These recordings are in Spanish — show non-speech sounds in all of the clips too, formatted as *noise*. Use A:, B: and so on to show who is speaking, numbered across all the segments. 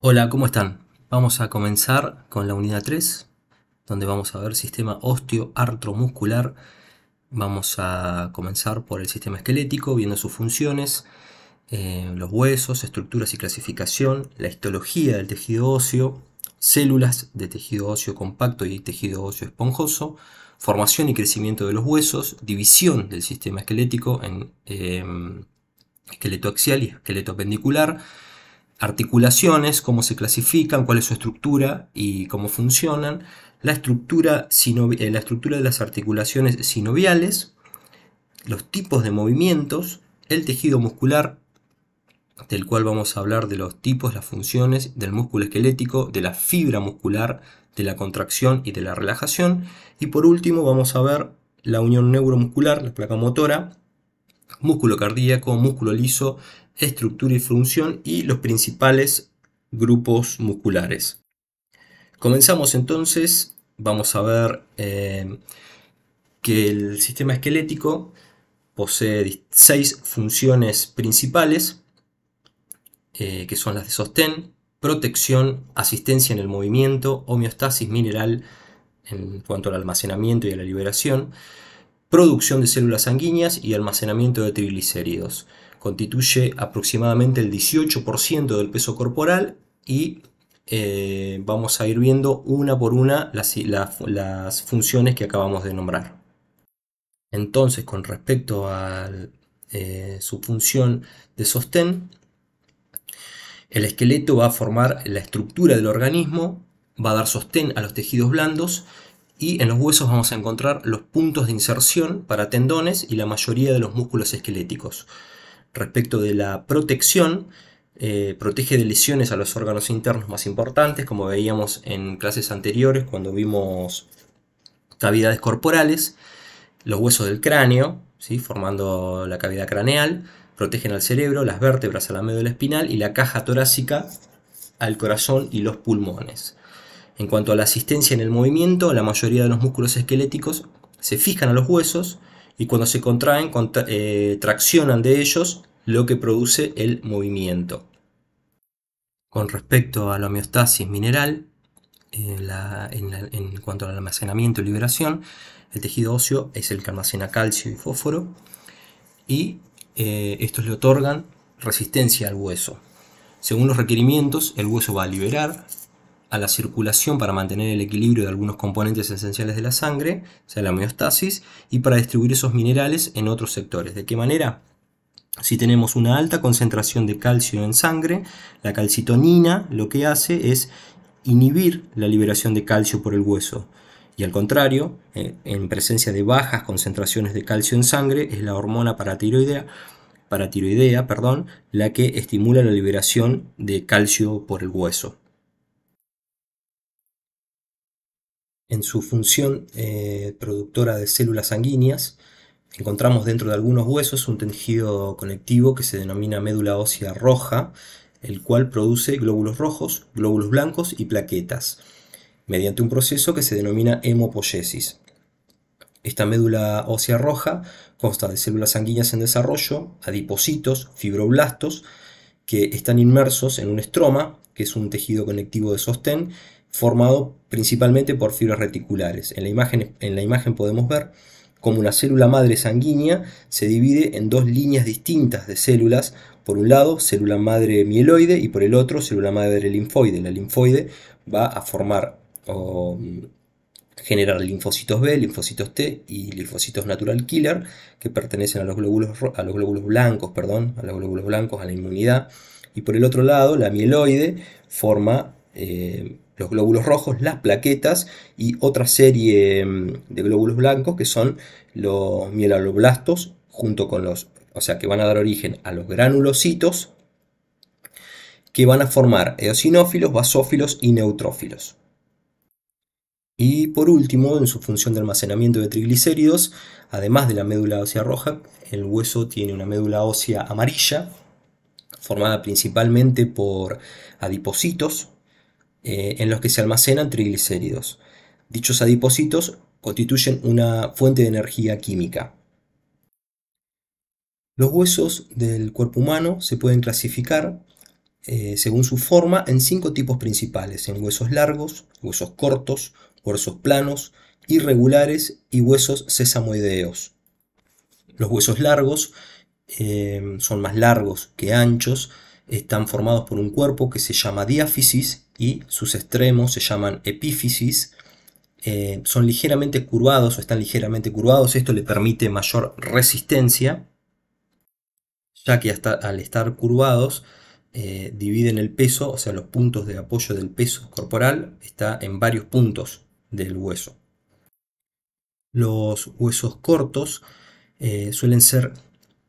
A: Hola, ¿cómo están? Vamos a comenzar con la unidad 3, donde vamos a ver sistema osteoartromuscular. Vamos a comenzar por el sistema esquelético, viendo sus funciones, eh, los huesos, estructuras y clasificación, la histología del tejido óseo, células de tejido óseo compacto y tejido óseo esponjoso, formación y crecimiento de los huesos, división del sistema esquelético en em, esqueleto axial y esqueleto pendicular, articulaciones, cómo se clasifican, cuál es su estructura y cómo funcionan, la estructura, eh, la estructura de las articulaciones sinoviales, los tipos de movimientos, el tejido muscular, del cual vamos a hablar de los tipos, las funciones del músculo esquelético, de la fibra muscular, de la contracción y de la relajación. Y por último vamos a ver la unión neuromuscular, la placa motora, músculo cardíaco, músculo liso, estructura y función y los principales grupos musculares. Comenzamos entonces, vamos a ver eh, que el sistema esquelético posee seis funciones principales, eh, que son las de sostén, protección, asistencia en el movimiento, homeostasis mineral en cuanto al almacenamiento y a la liberación, producción de células sanguíneas y almacenamiento de triglicéridos constituye aproximadamente el 18% del peso corporal y eh, vamos a ir viendo una por una las, funciones que acabamos de nombrar. Entonces, con respecto a eh, su función de sostén, el esqueleto va a formar la estructura del organismo, va a dar sostén a los tejidos blandos y en los huesos vamos a encontrar los puntos de inserción para tendones y la mayoría de los músculos esqueléticos respecto de la protección. Eh, protege de lesiones a los órganos internos más importantes, como veíamos en clases anteriores cuando vimos cavidades corporales, los huesos del cráneo, ¿sí? formando la cavidad craneal, protegen al cerebro, las vértebras a la médula espinal y la caja torácica al corazón y los pulmones. En cuanto a la asistencia en el movimiento, la mayoría de los músculos esqueléticos se fijan a los huesos y cuando se contraen, eh, traccionan de ellos lo que produce el movimiento. Con respecto a la homeostasis mineral, eh, en, cuanto al almacenamiento y liberación, el tejido óseo es el que almacena calcio y fósforo y eh, estos le otorgan resistencia al hueso. Según los requerimientos, el hueso va a liberar a la circulación para mantener el equilibrio de algunos componentes esenciales de la sangre, o sea, la homeostasis, y para distribuir esos minerales en otros sectores. ¿De qué manera? Si tenemos una alta concentración de calcio en sangre, la calcitonina lo que hace es inhibir la liberación de calcio por el hueso. Y al contrario, eh, en presencia de bajas concentraciones de calcio en sangre, es la hormona paratiroidea, paratiroidea perdón, la que estimula la liberación de calcio por el hueso. En su función eh, productora de células sanguíneas, Encontramos dentro de algunos huesos un tejido conectivo que se denomina médula ósea roja, el cual produce glóbulos rojos, glóbulos blancos y plaquetas, mediante un proceso que se denomina hemopoyesis. Esta médula ósea roja consta de células sanguíneas en desarrollo, adipocitos, fibroblastos, que están inmersos en un estroma, que es un tejido conectivo de sostén, formado principalmente por fibras reticulares. En la imagen, en la imagen podemos ver como una célula madre sanguínea se divide en dos líneas distintas de células, por un lado célula madre mieloide y por el otro célula madre linfoide. La linfoide va a formar o mm, generar linfocitos B, linfocitos T y linfocitos natural killer que pertenecen a los glóbulos, a los glóbulos blancos, perdón, a los glóbulos blancos, a la inmunidad. Y por el otro lado, la mieloide forma eh, los glóbulos rojos, las plaquetas y otra serie mm, de glóbulos blancos que son los mieloblastos junto con los, o sea, que van a dar origen a los granulocitos que van a formar eosinófilos, basófilos y neutrófilos. Y por último, en su función de almacenamiento de triglicéridos, además de la médula ósea roja, el hueso tiene una médula ósea amarilla, formada principalmente por adipocitos, eh, en los que se almacenan triglicéridos. Dichos adipocitos constituyen una fuente de energía química. Los huesos del cuerpo humano se pueden clasificar eh, según su forma en cinco tipos principales, en huesos largos, huesos cortos, huesos planos, irregulares y huesos sesamoideos. Los huesos largos eh, son más largos que anchos, están formados por un cuerpo que se llama diáfisis y sus extremos se llaman epífisis eh, son ligeramente curvados o están ligeramente curvados. Esto le permite mayor resistencia, ya que hasta al estar curvados eh, dividen el peso, o sea, los puntos de apoyo del peso corporal está en varios puntos del hueso. Los huesos cortos eh, suelen ser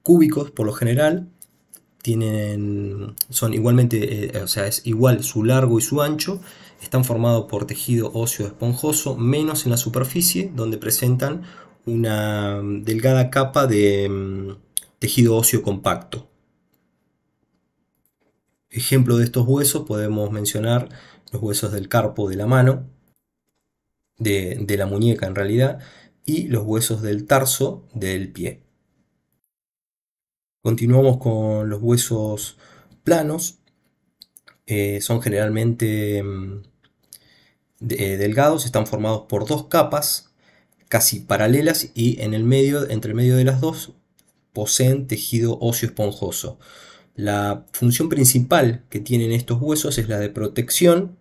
A: cúbicos por lo general, tienen, son igualmente, o sea, es igual su largo y su ancho, están formados por tejido óseo esponjoso, menos en la superficie, donde presentan una mm, delgada capa de mm, tejido óseo compacto. Ejemplo de estos huesos podemos mencionar los huesos del carpo de la mano, de, la muñeca en realidad, y los huesos del tarso del pie. Continuamos con los huesos planos, eh, son generalmente mm, eh, delgados, están formados por dos capas casi paralelas y en el medio, entre el medio de las dos poseen tejido óseo esponjoso. La función principal que tienen estos huesos es la de protección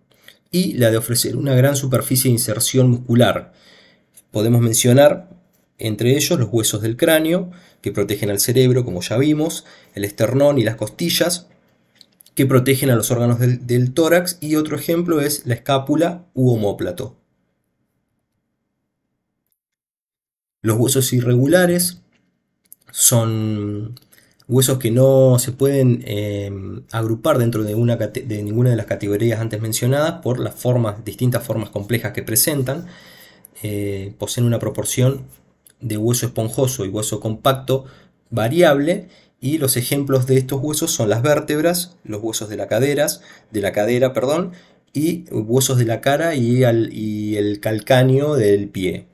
A: y la de ofrecer una gran superficie de inserción muscular. Podemos mencionar entre ellos los huesos del cráneo, que protegen al cerebro, como ya vimos, el esternón y las costillas, que protegen a los órganos del, tórax y otro ejemplo es la escápula u homóplato. Los huesos irregulares son huesos que no se pueden eh, agrupar dentro de, ninguna de las categorías antes mencionadas por las distintas formas complejas que presentan. Eh, poseen una proporción de hueso esponjoso y hueso compacto variable y los ejemplos de estos huesos son las vértebras, los huesos de, la de la cadera perdón, y huesos de la cara y, el calcáneo del pie.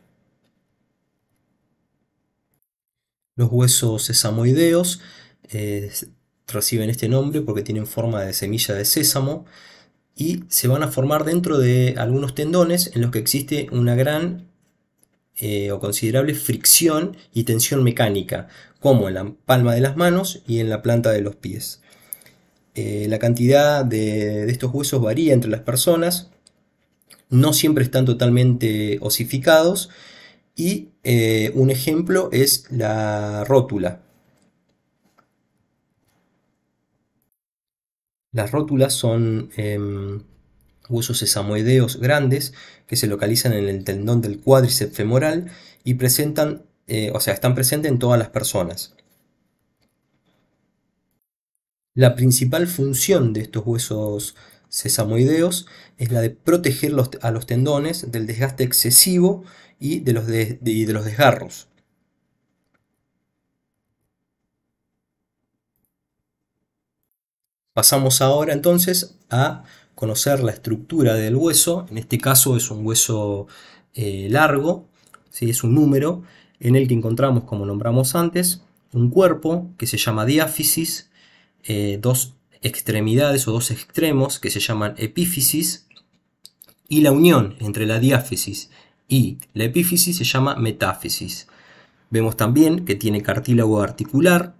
A: Los huesos sesamoideos eh, reciben este nombre porque tienen forma de semilla de sésamo y se van a formar dentro de algunos tendones en los que existe una gran eh, o considerable fricción y tensión mecánica, como en la palma de las manos y en la planta de los pies. Eh, la cantidad de, estos huesos varía entre las personas, no siempre están totalmente osificados y eh, un ejemplo es la rótula. Las rótulas son em, huesos sesamoideos grandes que se localizan en el tendón del cuádriceps femoral y presentan eh, o sea, están presentes en todas las personas. La principal función de estos huesos sesamoideos es la de proteger a los tendones del desgaste excesivo y de los, desgarros. Pasamos ahora entonces a conocer la estructura del hueso. En este caso es un hueso eh, largo, ¿sí? es un número en el que encontramos, como nombramos antes, un cuerpo que se llama diáfisis, eh, dos extremidades o dos extremos que se llaman epífisis, y la unión entre la diáfisis y la epífisis se llama metáfisis. Vemos también que tiene cartílago articular,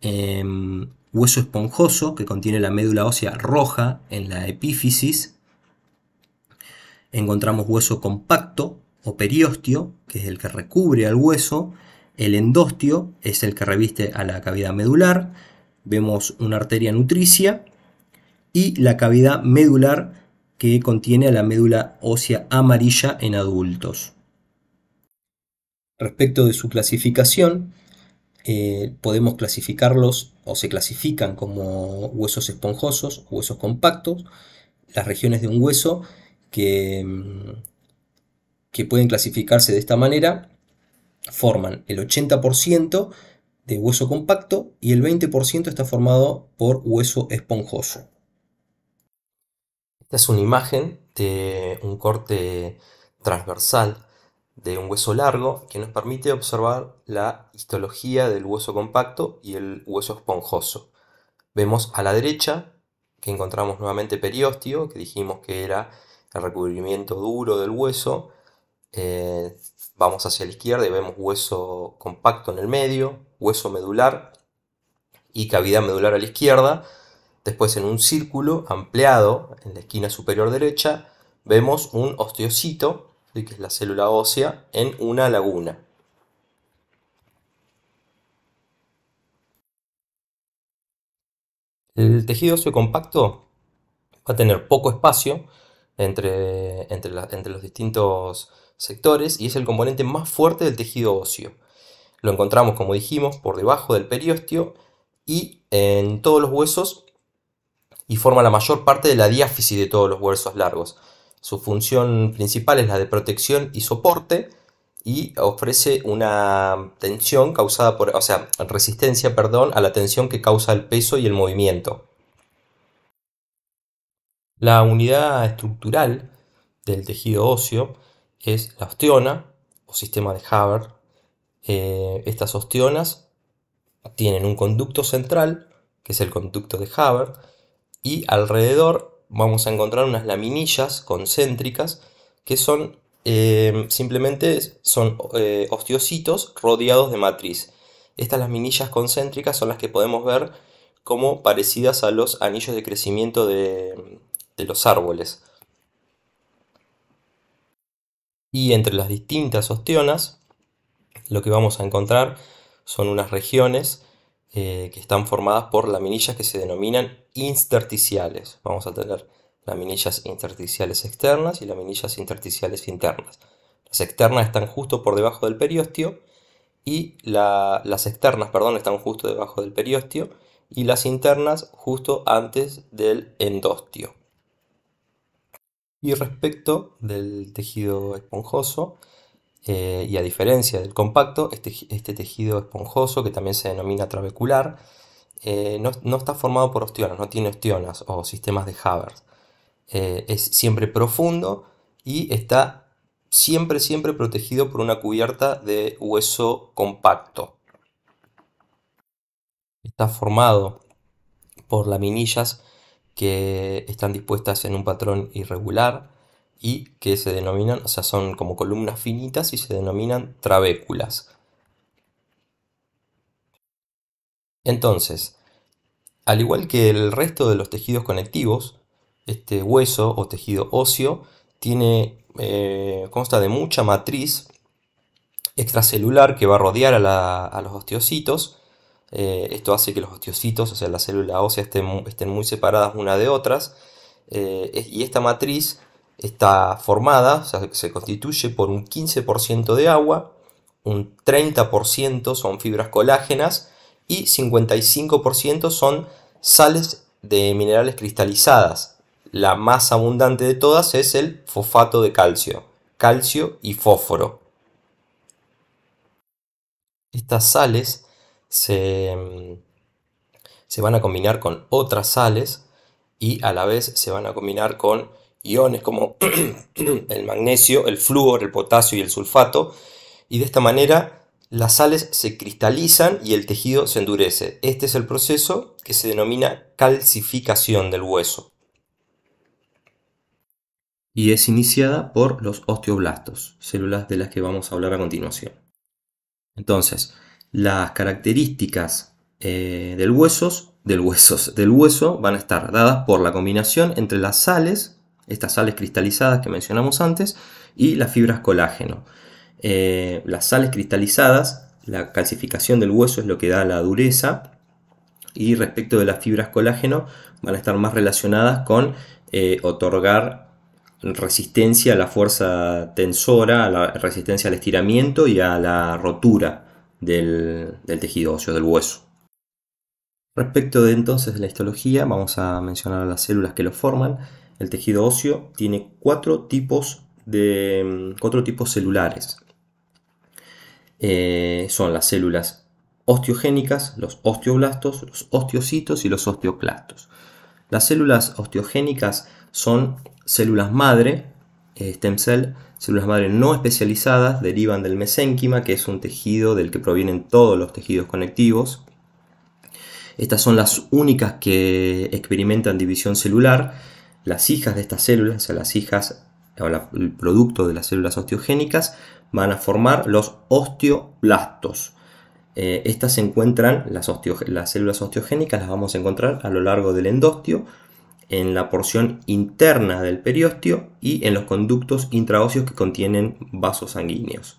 A: em, hueso esponjoso que contiene la médula ósea roja en la epífisis, encontramos hueso compacto o periostio, que es el que recubre al hueso, el endostio es el que reviste a la cavidad medular, vemos una arteria nutricia y la cavidad medular que contiene a la médula ósea amarilla en adultos. Respecto de su clasificación, eh, podemos clasificarlos o se clasifican como huesos esponjosos, huesos compactos, las regiones de un hueso que mm, que pueden clasificarse de esta manera forman el 80% de hueso compacto y el 20% está formado por hueso esponjoso. Esta es una imagen de un corte transversal de un hueso largo que nos permite observar la histología del hueso compacto y el hueso esponjoso. Vemos a la derecha que encontramos nuevamente periósteo, que dijimos que era el recubrimiento duro del hueso, eh, vamos hacia la izquierda y vemos hueso compacto en el medio, hueso medular y cavidad medular a la izquierda. Después en un círculo ampliado en la esquina superior derecha vemos un osteocito, que es la célula ósea, en una laguna. El tejido óseo compacto va a tener poco espacio entre, entre los distintos sectores y es el componente más fuerte del tejido óseo. Lo encontramos, como dijimos, por debajo del periósteo y en todos los huesos y forma la mayor parte de la diáfisis de todos los huesos largos. Su función principal es la de protección y soporte y ofrece una tensión causada por, o sea, resistencia, perdón, a la tensión que causa el peso y el movimiento. La unidad estructural del tejido óseo es la osteona, o sistema de Haber. Eh, estas osteonas tienen un conducto central, que es el conducto de Haber, y alrededor vamos a encontrar unas laminillas concéntricas que son eh, simplemente son eh, osteocitos rodeados de matriz. Estas laminillas concéntricas son las que podemos ver como parecidas a los anillos de crecimiento de los árboles. Y entre las distintas osteonas lo que vamos a encontrar son unas regiones eh, que están formadas por laminillas que se denominan intersticiales. Vamos a tener laminillas intersticiales externas y laminillas intersticiales internas. Las externas están justo por debajo del periostio y las externas, perdón, están justo debajo del periostio y las internas justo antes del endostio. Y respecto del tejido esponjoso, eh, y a diferencia del compacto, este, este, tejido esponjoso, que también se denomina trabecular, eh, no, está formado por osteonas, no tiene osteonas o sistemas de Havers. Eh, es siempre profundo y está siempre, siempre protegido por una cubierta de hueso compacto. Está formado por laminillas que están dispuestas en un patrón irregular y que se denominan, o sea, son como columnas finitas y se denominan trabéculas. Entonces, al igual que el resto de los tejidos conectivos, este hueso o tejido óseo tiene, eh, consta de mucha matriz extracelular que va a rodear a los osteocitos eh, esto hace que los osteocitos, o sea, la célula ósea, estén, muy separadas una de otras. Eh, y esta matriz está formada, o sea, se constituye por un 15% de agua, un 30% son fibras colágenas y 55% son sales de minerales cristalizadas. La más abundante de todas es el fosfato de calcio, calcio y fósforo. Estas sales Mm, se, van a combinar con otras sales y a la vez se van a combinar con iones como *clears throat* el magnesio, el flúor, el potasio y el sulfato. Y de esta manera las sales se cristalizan y el tejido se endurece. Este es el proceso que se denomina calcificación del hueso. Y es iniciada por los osteoblastos, células de las que vamos a hablar a continuación. Entonces, las características eh, del, del, del hueso van a estar dadas por la combinación entre las sales, estas sales cristalizadas que mencionamos antes, y las fibras colágeno. Eh, las sales cristalizadas, la calcificación del hueso es lo que da la dureza, y respecto de las fibras colágeno van a estar más relacionadas con eh, otorgar resistencia a la fuerza tensora, a la resistencia al estiramiento y a la rotura del, tejido óseo, del hueso. Respecto de entonces de la histología, vamos a mencionar las células que lo forman. El tejido óseo tiene cuatro tipos, de, cuatro tipos celulares. Eh, son las células osteogénicas, los osteoblastos, los osteocitos y los osteoclastos. Las células osteogénicas son células madre eh, stem cell, células madre no especializadas, derivan del mesénquima, que es un tejido del que provienen todos los tejidos conectivos. Estas son las únicas que experimentan división celular. Las hijas de estas células, o sea, las hijas el producto de las células osteogénicas, van a formar los osteoblastos. Eh, estas se encuentran, las, las células osteogénicas las vamos a encontrar a lo largo del endostio, en la porción interna del periósteo y en los conductos intraóseos que contienen vasos sanguíneos.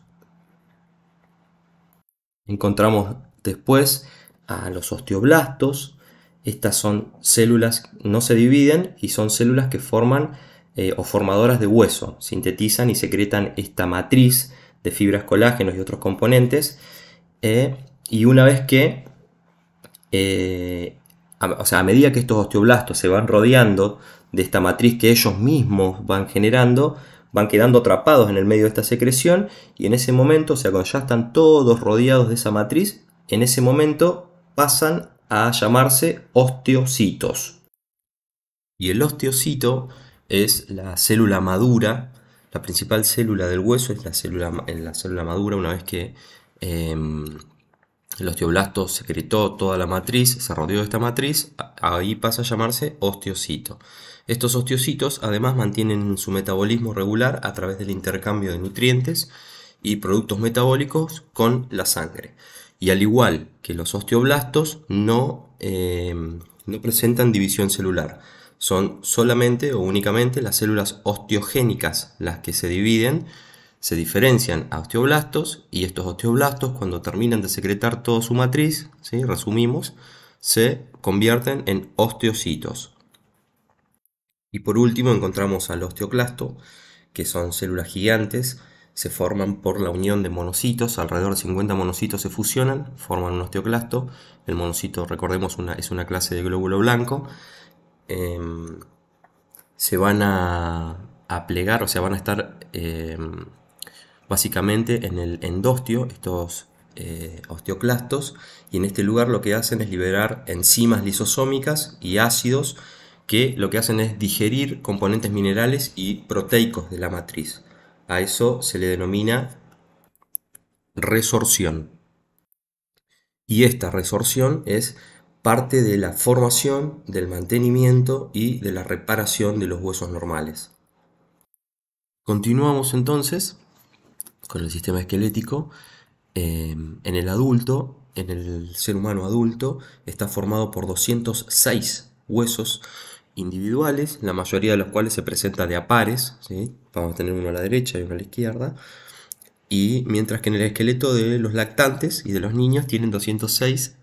A: Encontramos después a los osteoblastos. Estas son células, no se dividen y son células que forman eh, o formadoras de hueso. Sintetizan y secretan esta matriz de fibras colágenos y otros componentes. Eh, y una vez que eh, o sea, a medida que estos osteoblastos se van rodeando de esta matriz que ellos mismos van generando, van quedando atrapados en el medio de esta secreción y en ese momento, o sea, cuando ya están todos rodeados de esa matriz, en ese momento pasan a llamarse osteocitos. Y el osteocito es la célula madura, la principal célula del hueso es la célula, la célula madura una vez que em, el osteoblastos secretó toda la matriz, se rodeó de esta matriz, ahí pasa a llamarse osteocito. Estos osteocitos además mantienen su metabolismo regular a través del intercambio de nutrientes y productos metabólicos con la sangre. Y al igual que los osteoblastos, no, eh, no presentan división celular. Son solamente o únicamente las células osteogénicas las que se dividen se diferencian a osteoblastos y estos osteoblastos cuando terminan de secretar toda su matriz, resumimos, se convierten en osteocitos. Y por último encontramos al osteoclasto, que son células gigantes, se forman por la unión de monocitos, alrededor de 50 monocitos se fusionan, forman un osteoclasto, el monocito recordemos una, es una clase de glóbulo blanco, em, se van a, plegar, o sea, van a estar em, básicamente en el endostio, estos eh, osteoclastos, y en este lugar lo que hacen es liberar enzimas lisosómicas y ácidos que lo que hacen es digerir componentes minerales y proteicos de la matriz. A eso se le denomina resorción. Y esta resorción es parte de la formación, del mantenimiento y de la reparación de los huesos normales. Continuamos entonces con el sistema esquelético, em, en el adulto, en el ser humano adulto, está formado por 206 huesos individuales, la mayoría de los cuales se presenta de a pares, vamos a tener uno a la derecha y uno a la izquierda, y mientras que en el esqueleto de los lactantes y de los niños tienen 206,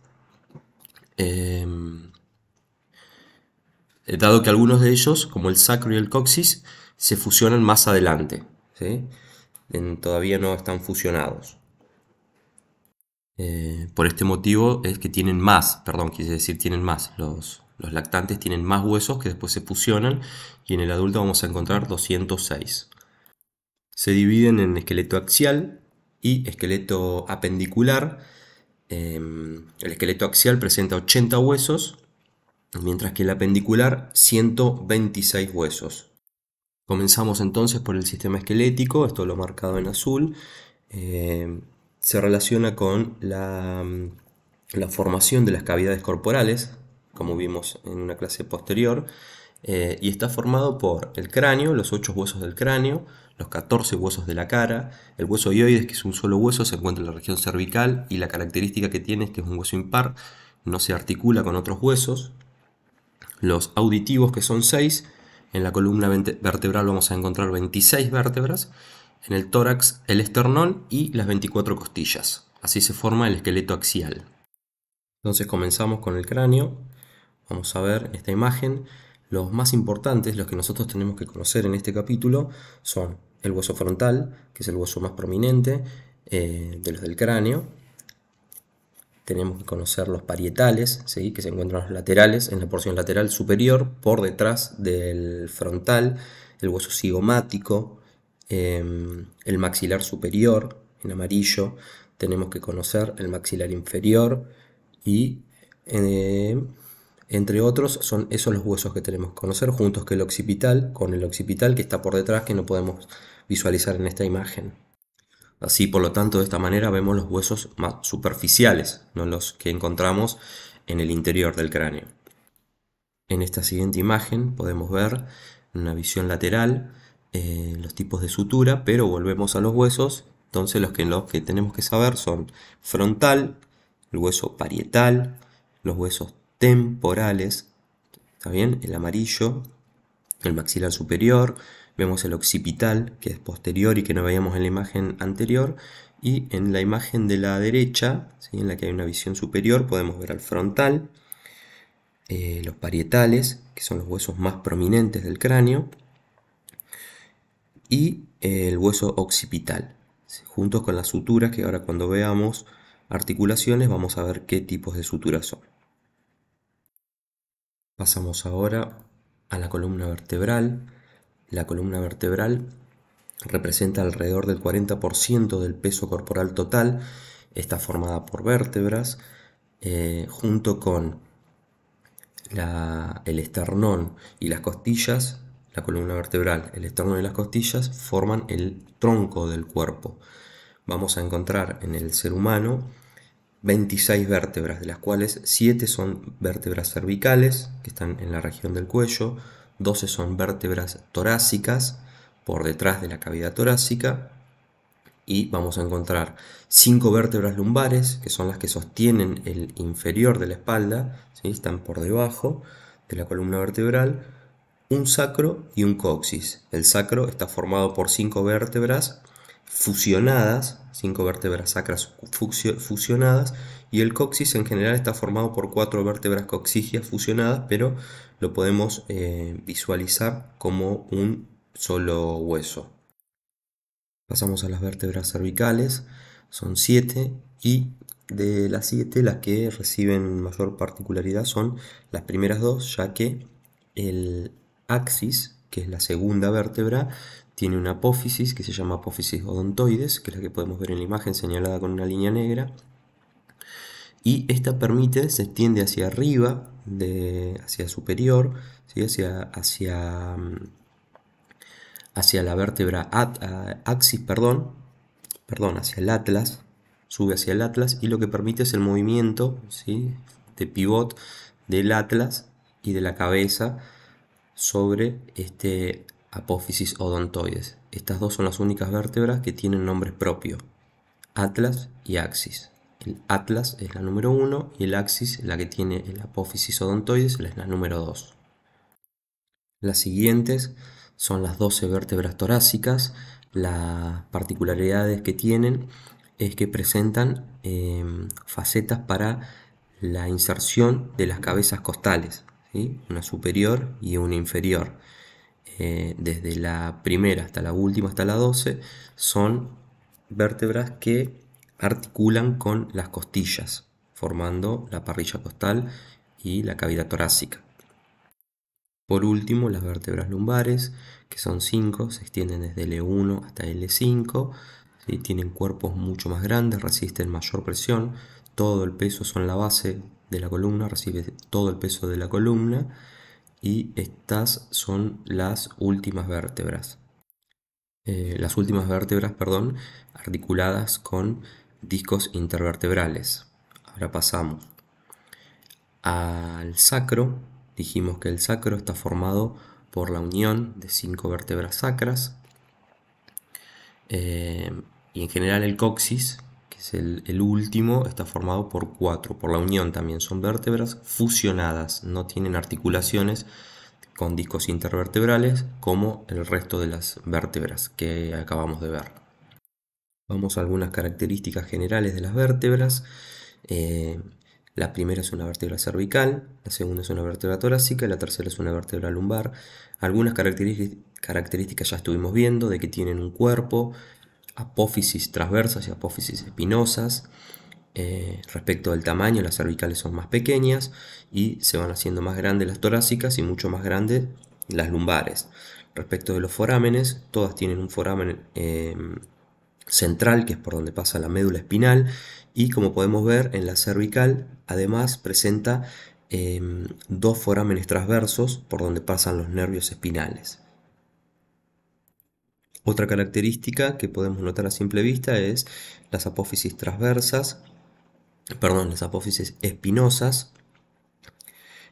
A: em, dado que algunos de ellos, como el sacro y el coxis, se fusionan más adelante todavía no están fusionados. Eh, por este motivo es que tienen más, perdón, quise decir tienen más, los, lactantes tienen más huesos que después se fusionan y en el adulto vamos a encontrar 206. Se dividen en esqueleto axial y esqueleto apendicular. Em, el esqueleto axial presenta 80 huesos, mientras que el apendicular 126 huesos. Comenzamos entonces por el sistema esquelético, esto lo marcado en azul, eh, se relaciona con mm, la, formación de las cavidades corporales, como vimos en una clase posterior, eh, y está formado por el cráneo, los 8 huesos del cráneo, los 14 huesos de la cara, el hueso hioides, que es un solo hueso, se encuentra en la región cervical y la característica que tiene es que es un hueso impar, no se articula con otros huesos, los auditivos, que son 6, en la columna vertebral vamos a encontrar 26 vértebras, en el tórax el esternón y las 24 costillas. Así se forma el esqueleto axial. Entonces comenzamos con el cráneo. Vamos a ver esta imagen. Los más importantes, los que nosotros tenemos que conocer en este capítulo, son el hueso frontal, que es el hueso más prominente eh, de los del cráneo, tenemos que conocer los parietales, que se encuentran los laterales, en la porción lateral superior, por detrás del frontal, el hueso cigomático, em, el maxilar superior, en amarillo, tenemos que conocer el maxilar inferior y, em, entre otros, son esos los huesos que tenemos que conocer, juntos que el occipital, con el occipital que está por detrás, que no podemos visualizar en esta imagen. Así, por lo tanto, de esta manera vemos los huesos más superficiales, no los que encontramos en el interior del cráneo. En esta siguiente imagen podemos ver una visión lateral eh, los tipos de sutura, pero volvemos a los huesos. Entonces los que, los que tenemos que saber son frontal, el hueso parietal, los huesos temporales, ¿está bien? El amarillo, el maxilar superior, vemos el occipital, que es posterior y que no veíamos en la imagen anterior, y en la imagen de la derecha, ¿sí? en la que hay una visión superior, podemos ver al frontal, eh, los parietales, que son los huesos más prominentes del cráneo, y eh, el hueso occipital, juntos con las suturas, que ahora cuando veamos articulaciones vamos a ver qué tipos de suturas son. Pasamos ahora a la columna vertebral. La columna vertebral representa alrededor del 40% del peso corporal total. Está formada por vértebras eh, junto con el esternón y las costillas. La columna vertebral, el esternón y las costillas forman el tronco del cuerpo. Vamos a encontrar en el ser humano 26 vértebras, de las cuales 7 son vértebras cervicales, que están en la región del cuello, 12 son vértebras torácicas por detrás de la cavidad torácica y vamos a encontrar 5 vértebras lumbares, que son las que sostienen el inferior de la espalda, ¿sí? están por debajo de la columna vertebral, un sacro y un coxis. El sacro está formado por 5 vértebras fusionadas, 5 vértebras sacras fusionadas, y el coxis en general está formado por 4 vértebras coxigias fusionadas, pero lo podemos eh, visualizar como un solo hueso. Pasamos a las vértebras cervicales, son 7 y de las 7 las que reciben mayor particularidad son las primeras dos, ya que el axis, que es la segunda vértebra, tiene una apófisis que se llama apófisis odontoides, que es la que podemos ver en la imagen señalada con una línea negra. Y esta permite, se extiende hacia arriba de, hacia superior, hacia, hacia, hacia la vértebra axis, perdón, hacia el atlas, sube hacia el atlas y lo que permite es el movimiento ¿sí? de pivot del atlas y de la cabeza sobre este apófisis odontoides. Estas dos son las únicas vértebras que tienen nombre propio, atlas y axis el atlas es la número 1 y el axis, la que tiene el apófisis odontoides, es la número 2. Las siguientes son las 12 vértebras torácicas. Las particularidades que tienen es que presentan em, facetas para la inserción de las cabezas costales, una superior y una inferior. Eh, desde la primera hasta la última, hasta la 12, son vértebras que articulan con las costillas, formando la parrilla costal y la cavidad torácica. Por último, las vértebras lumbares, que son 5, se extienden desde L1 e hasta L5, y e tienen cuerpos mucho más grandes, resisten mayor presión, todo el peso son la base de la columna, recibe todo el peso de la columna y estas son las últimas vértebras. Eh, las últimas vértebras, perdón, articuladas con discos intervertebrales. Ahora pasamos al sacro. Dijimos que el sacro está formado por la unión de cinco vértebras sacras. Eh, y en general el coxis, que es el, último, está formado por cuatro, por la unión también. Son vértebras fusionadas, no tienen articulaciones con discos intervertebrales como el resto de las vértebras que acabamos de ver. Vamos a algunas características generales de las vértebras. Eh, la primera es una vértebra cervical, la segunda es una vértebra torácica, y la tercera es una vértebra lumbar. Algunas características ya estuvimos viendo de que tienen un cuerpo, apófisis transversas y apófisis espinosas. Eh, respecto al tamaño, las cervicales son más pequeñas y se van haciendo más grandes las torácicas y mucho más grandes las lumbares. Respecto de los forámenes, todas tienen un foramen eh, central, que es por donde pasa la médula espinal, y como podemos ver en la cervical, además presenta em, dos forámenes transversos por donde pasan los nervios espinales. Otra característica que podemos notar a simple vista es las apófisis transversas, perdón, las apófisis espinosas.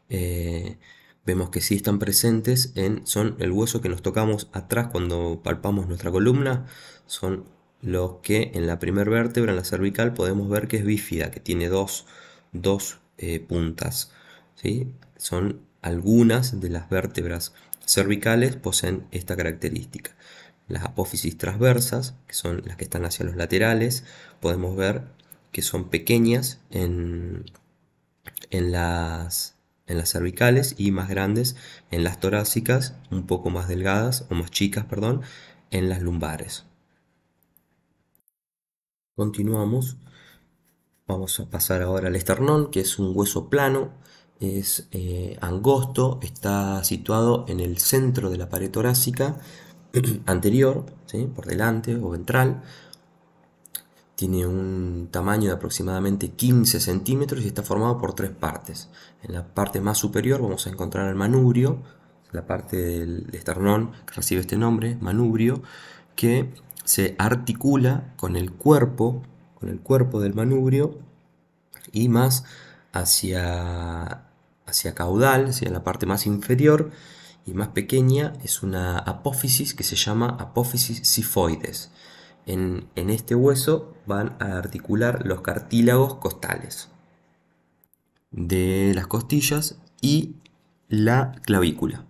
A: Eh, vemos que sí están presentes en, son el hueso que nos tocamos atrás cuando palpamos nuestra columna, son lo que en la primer vértebra, en la cervical, podemos ver que es bífida, que tiene dos, dos eh, puntas. ¿sí? Son algunas de las vértebras cervicales poseen esta característica. Las apófisis transversas, que son las que están hacia los laterales, podemos ver que son pequeñas en, en las, en las cervicales y más grandes en las torácicas, un poco más delgadas o más chicas, perdón, en las lumbares. Continuamos. Vamos a pasar ahora al esternón, que es un hueso plano, es eh, angosto, está situado en el centro de la pared torácica *clears throat* anterior, por delante o ventral. Tiene un tamaño de aproximadamente 15 centímetros y está formado por tres partes. En la parte más superior vamos a encontrar el manubrio, la parte del esternón que recibe este nombre, manubrio, que se articula con el cuerpo, con el cuerpo del manubrio y más hacia, hacia caudal, hacia la parte más inferior y más pequeña, es una apófisis que se llama apófisis sifoides. En, en este hueso van a articular los cartílagos costales de las costillas y la clavícula.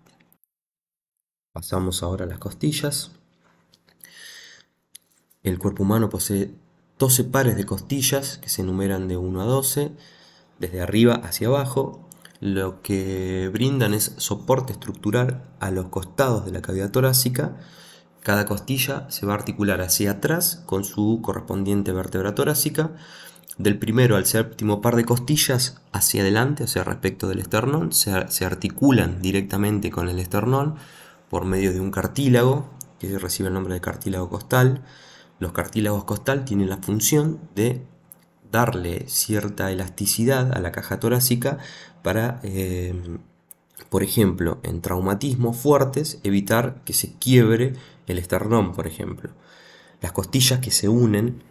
A: Pasamos ahora a las costillas. El cuerpo humano posee 12 pares de costillas que se enumeran de 1 a 12, desde arriba hacia abajo, lo que brindan es soporte estructural a los costados de la cavidad torácica. Cada costilla se va a articular hacia atrás con su correspondiente vértebra torácica. Del primero al séptimo par de costillas hacia adelante, o sea, respecto del esternón, se, se articulan directamente con el esternón por medio de un cartílago, que recibe el nombre de cartílago costal. Los cartílagos costal tienen la función de darle cierta elasticidad a la caja torácica para, eh, por ejemplo, en traumatismos fuertes, evitar que se quiebre el esternón, por ejemplo. Las costillas que se unen,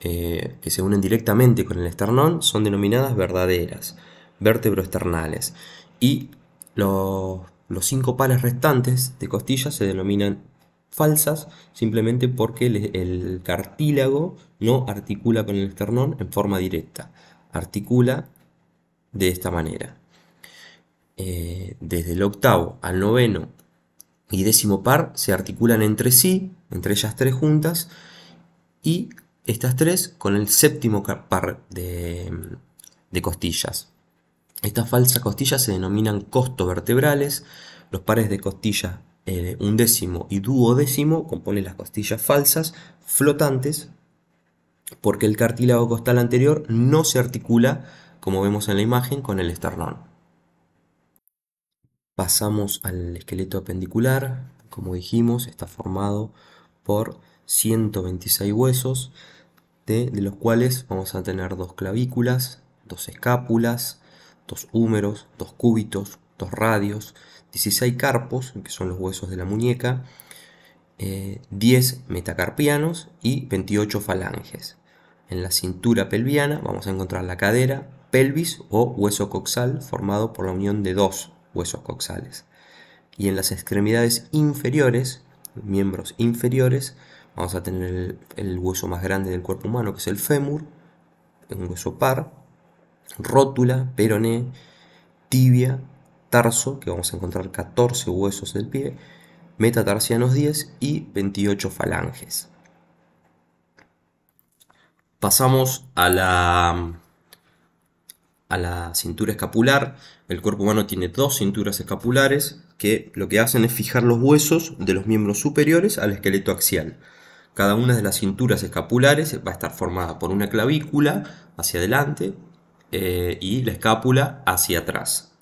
A: eh, que se unen directamente con el esternón, son denominadas verdaderas, vértebroesternales. Y los, los cinco pares restantes de costillas se denominan falsas simplemente porque el, cartílago no articula con el esternón en forma directa, articula de esta manera. Eh, desde el octavo al noveno y décimo par se articulan entre sí, entre ellas tres juntas, y estas tres con el séptimo par de, de costillas. Estas falsas costillas se denominan costovertebrales, los pares de costillas eh, un décimo y duodécimo componen las costillas falsas flotantes porque el cartílago costal anterior no se articula, como vemos en la imagen, con el esternón. Pasamos al esqueleto apendicular. Como dijimos, está formado por 126 huesos, de, de los cuales vamos a tener dos clavículas, dos escápulas, dos húmeros, dos cúbitos, dos radios, 16 carpos, que son los huesos de la muñeca, 10 eh, metacarpianos y 28 falanges. En la cintura pelviana vamos a encontrar la cadera, pelvis o hueso coxal formado por la unión de dos huesos coxales. Y en las extremidades inferiores, miembros inferiores, vamos a tener el, el hueso más grande del cuerpo humano, que es el fémur, un hueso par, rótula, peroné, tibia, tarso, que vamos a encontrar 14 huesos del pie, metatarsianos 10 y 28 falanges. Pasamos a la, a la cintura escapular. El cuerpo humano tiene dos cinturas escapulares que lo que hacen es fijar los huesos de los miembros superiores al esqueleto axial. Cada una de las cinturas escapulares va a estar formada por una clavícula hacia adelante eh, y la escápula hacia atrás.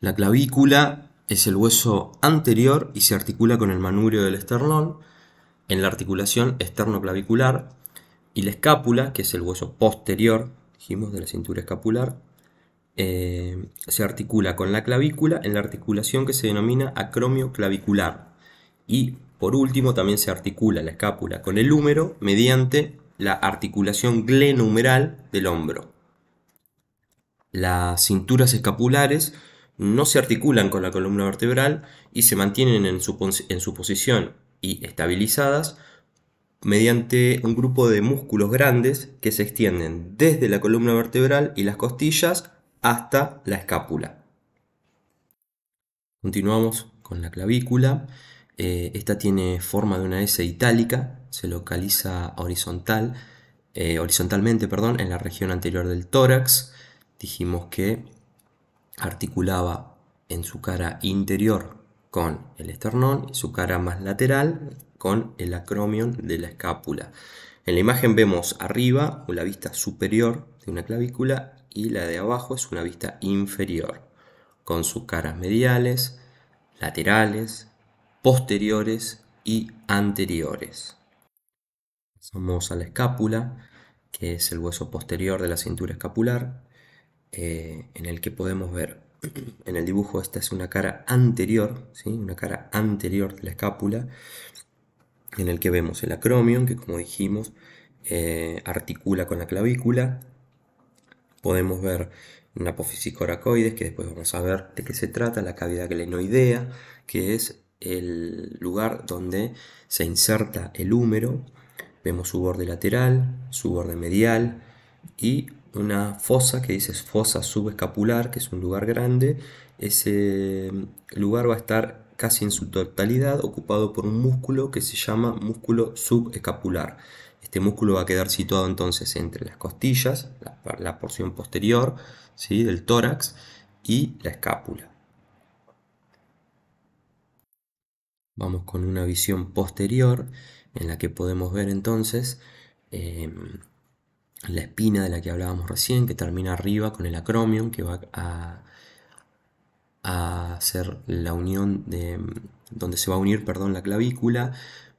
A: La clavícula es el hueso anterior y se articula con el manubrio del esternón en la articulación esternoclavicular y la escápula, que es el hueso posterior, dijimos, de la cintura escapular, eh, se articula con la clavícula en la articulación que se denomina acromioclavicular Y por último también se articula la escápula con el húmero mediante la articulación glenumeral del hombro. Las cinturas escapulares no se articulan con la columna vertebral y se mantienen en su, en su posición y estabilizadas mediante un grupo de músculos grandes que se extienden desde la columna vertebral y las costillas hasta la escápula. Continuamos con la clavícula. Eh, esta tiene forma de una S itálica, se localiza horizontal, eh, horizontalmente perdón, en la región anterior del tórax. Dijimos que articulaba en su cara interior con el esternón y su cara más lateral con el acromion de la escápula. En la imagen vemos arriba la vista superior de una clavícula y la de abajo es una vista inferior con sus caras mediales, laterales, posteriores y anteriores. Pasamos a la escápula, que es el hueso posterior de la cintura escapular, eh, en el que podemos ver *clears throat* en el dibujo esta es una cara anterior, ¿sí? una cara anterior de la escápula, en el que vemos el acromion, que como dijimos, eh, articula con la clavícula. Podemos ver una apófisis coracoides, que después vamos a ver de qué se trata, la cavidad glenoidea, que es el lugar donde se inserta el húmero. Vemos su borde lateral, su borde medial y una fosa que dice fosa subescapular, que es un lugar grande. Ese lugar va a estar casi en su totalidad ocupado por un músculo que se llama músculo subescapular. Este músculo va a quedar situado entonces entre las costillas, la, porción posterior del tórax y la escápula. Vamos con una visión posterior en la que podemos ver entonces em, la espina de la que hablábamos recién, que termina arriba con el acromion, que va a, hacer la unión de mm, donde se va a unir perdón, la clavícula.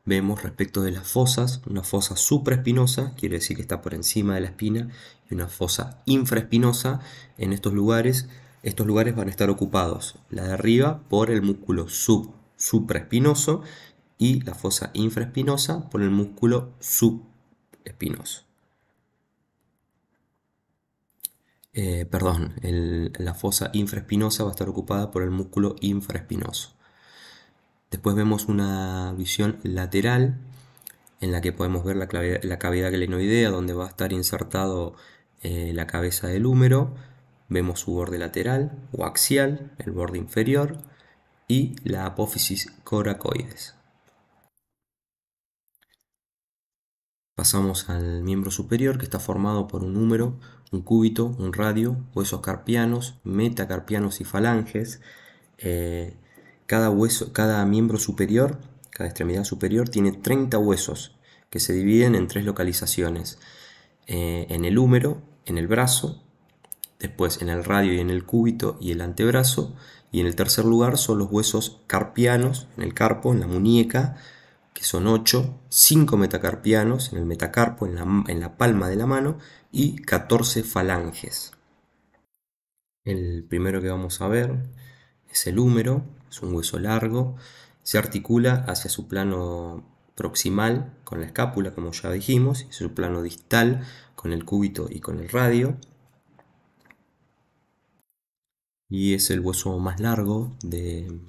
A: Vemos respecto de las fosas, una fosa supraespinosa, quiere decir que está por encima de la espina, y una fosa infraespinosa. En estos lugares, estos lugares van a estar ocupados, la de arriba por el músculo sub, supraespinoso y la fosa infraespinosa por el músculo subespinoso. Eh, perdón, la fosa infraespinosa va a estar ocupada por el músculo infraespinoso. Después vemos una visión lateral en la que podemos ver la, cavidad glenoidea donde va a estar insertado eh, la cabeza del húmero. Vemos su borde lateral o axial, el borde inferior y la apófisis coracoides. Pasamos al miembro superior que está formado por un húmero un cúbito, un radio, huesos carpianos, metacarpianos y falanges. Eh, cada, hueso, cada miembro superior, cada extremidad superior, tiene 30 huesos que se dividen en tres localizaciones. Eh, en el húmero, en el brazo, después en el radio y en el cúbito y el antebrazo. Y en el tercer lugar son los huesos carpianos, en el carpo, en la muñeca, que son 8, 5 metacarpianos en el metacarpo, en la, en la palma de la mano, y 14 falanges. El primero que vamos a ver es el húmero, es un hueso largo, se articula hacia su plano proximal con la escápula, como ya dijimos, y su plano distal con el cúbito y con el radio. Y es el hueso más largo, de,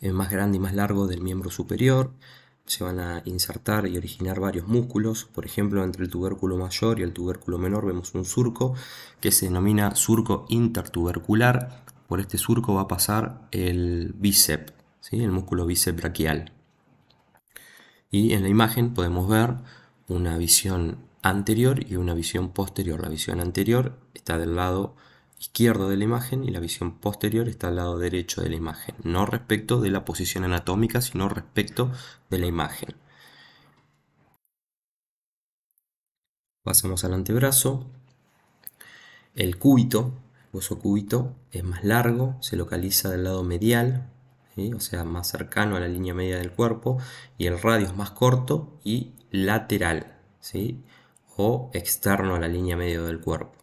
A: eh, más grande y más largo del miembro superior se van a insertar y originar varios músculos, por ejemplo entre el tubérculo mayor y el tubérculo menor vemos un surco que se denomina surco intertubercular, por este surco va a pasar el bíceps, ¿sí? el músculo bíceps braquial. Y en la imagen podemos ver una visión anterior y una visión posterior, la visión anterior está del lado izquierdo de la imagen y la visión posterior está al lado derecho de la imagen, no respecto de la posición anatómica, sino respecto de la imagen. Pasamos al antebrazo. El cúbito, el hueso cúbito, es más largo, se localiza del lado medial, o sea, más cercano a la línea media del cuerpo, y el radio es más corto y lateral, ¿sí? o externo a la línea media del cuerpo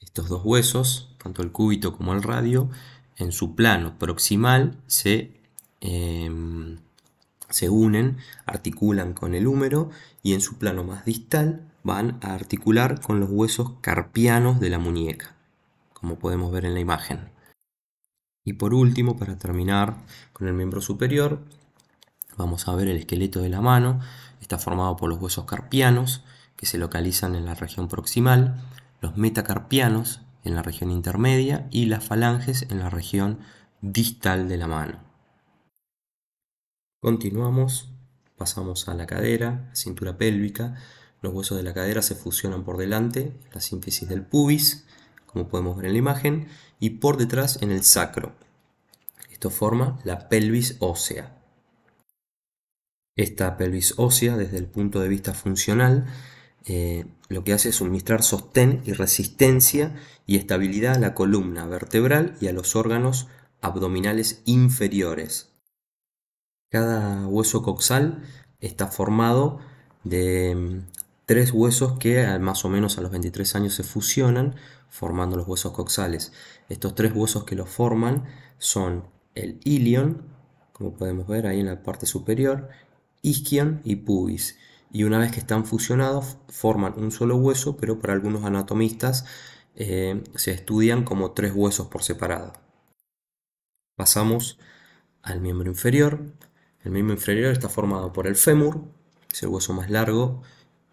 A: estos dos huesos, tanto el cúbito como el radio, en su plano proximal se, em, se unen, articulan con el húmero y en su plano más distal van a articular con los huesos carpianos de la muñeca, como podemos ver en la imagen. Y por último, para terminar con el miembro superior, vamos a ver el esqueleto de la mano. Está formado por los huesos carpianos que se localizan en la región proximal, los metacarpianos en la región intermedia y las falanges en la región distal de la mano. Continuamos, pasamos a la cadera, la cintura pélvica, los huesos de la cadera se fusionan por delante, la síntesis del pubis, como podemos ver en la imagen, y por detrás en el sacro. Esto forma la pelvis ósea. Esta pelvis ósea, desde el punto de vista funcional, eh, lo que hace es suministrar sostén y resistencia y estabilidad a la columna vertebral y a los órganos abdominales inferiores. Cada hueso coxal está formado de mm, tres huesos que ah, más o menos a los 23 años se fusionan formando los huesos coxales. Estos tres huesos que los forman son el ilion, como podemos ver ahí en la parte superior, isquion y pubis y una vez que están fusionados forman un solo hueso, pero para algunos anatomistas eh, se estudian como tres huesos por separado. Pasamos al miembro inferior. El miembro inferior está formado por el fémur, es el hueso más largo,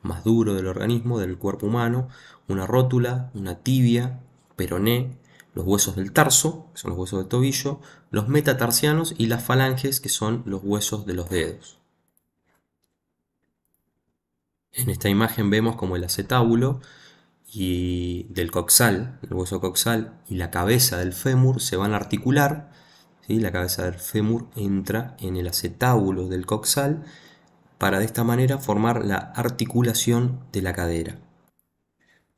A: más duro del organismo, del cuerpo humano, una rótula, una tibia, peroné, los huesos del tarso, que son los huesos del tobillo, los metatarsianos y las falanges, que son los huesos de los dedos. En esta imagen vemos como el acetábulo y del coxal, el hueso coxal y la cabeza del fémur se van a articular. La cabeza del fémur entra en el acetábulo del coxal para de esta manera formar la articulación de la cadera.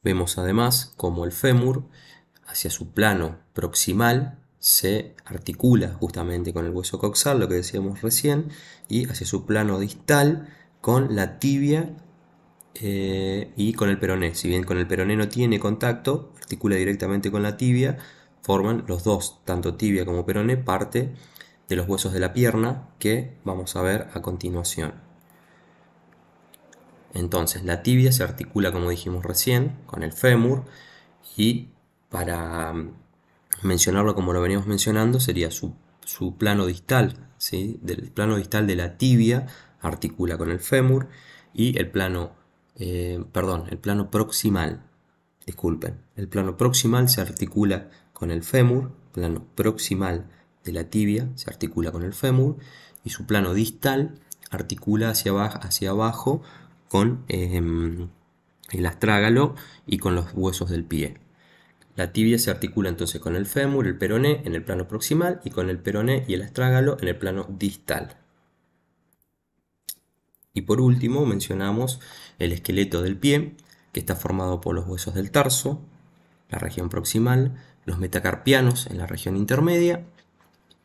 A: Vemos además como el fémur hacia su plano proximal se articula justamente con el hueso coxal, lo que decíamos recién, y hacia su plano distal con la tibia eh, y con el peroné. Si bien con el peroné no tiene contacto, articula directamente con la tibia, forman los dos, tanto tibia como peroné, parte de los huesos de la pierna que vamos a ver a continuación. Entonces, la tibia se articula, como dijimos recién, con el fémur y para mm, mencionarlo como lo veníamos mencionando, sería su, plano distal, ¿sí? Del plano distal de la tibia articula con el fémur y el plano eh, perdón, el plano proximal, disculpen, el plano proximal se articula con el fémur, plano proximal de la tibia se articula con el fémur y su plano distal articula hacia, abajo, hacia abajo con em, el astrágalo y con los huesos del pie. La tibia se articula entonces con el fémur, el peroné en el plano proximal y con el peroné y el astrágalo en el plano distal. Y por último mencionamos el esqueleto del pie, que está formado por los huesos del tarso, la región proximal, los metacarpianos en la región intermedia